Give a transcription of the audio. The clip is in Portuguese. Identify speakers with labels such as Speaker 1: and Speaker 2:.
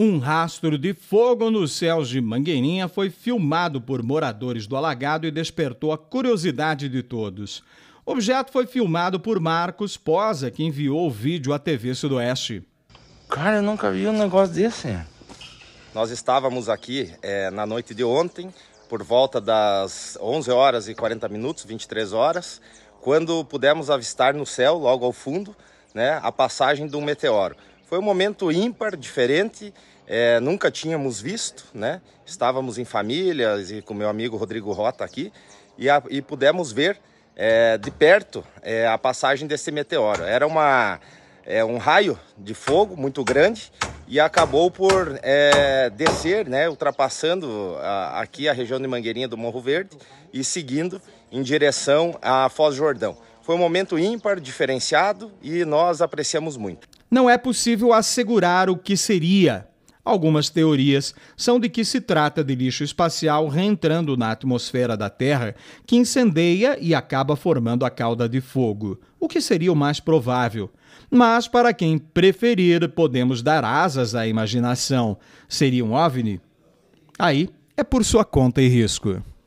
Speaker 1: Um rastro de fogo nos céus de Mangueirinha foi filmado por moradores do alagado e despertou a curiosidade de todos. O objeto foi filmado por Marcos Posa, que enviou o vídeo à TV Sudoeste. Cara, eu nunca vi um negócio
Speaker 2: desse. Nós estávamos aqui é, na noite de ontem, por volta das 11 horas e 40 minutos, 23 horas, quando pudemos avistar no céu, logo ao fundo, né, a passagem de um meteoro. Foi um momento ímpar, diferente, é, nunca tínhamos visto, né? Estávamos em famílias e com meu amigo Rodrigo Rota aqui e, a, e pudemos ver é, de perto é, a passagem desse meteoro. Era uma, é, um raio de fogo muito grande e acabou por é, descer, né? Ultrapassando a, aqui a região de Mangueirinha do Morro Verde e seguindo em direção à Foz do Jordão. Foi um momento ímpar, diferenciado e nós apreciamos muito
Speaker 1: não é possível assegurar o que seria. Algumas teorias são de que se trata de lixo espacial reentrando na atmosfera da Terra, que incendeia e acaba formando a cauda de fogo, o que seria o mais provável. Mas, para quem preferir, podemos dar asas à imaginação. Seria um OVNI? Aí é por sua conta e risco.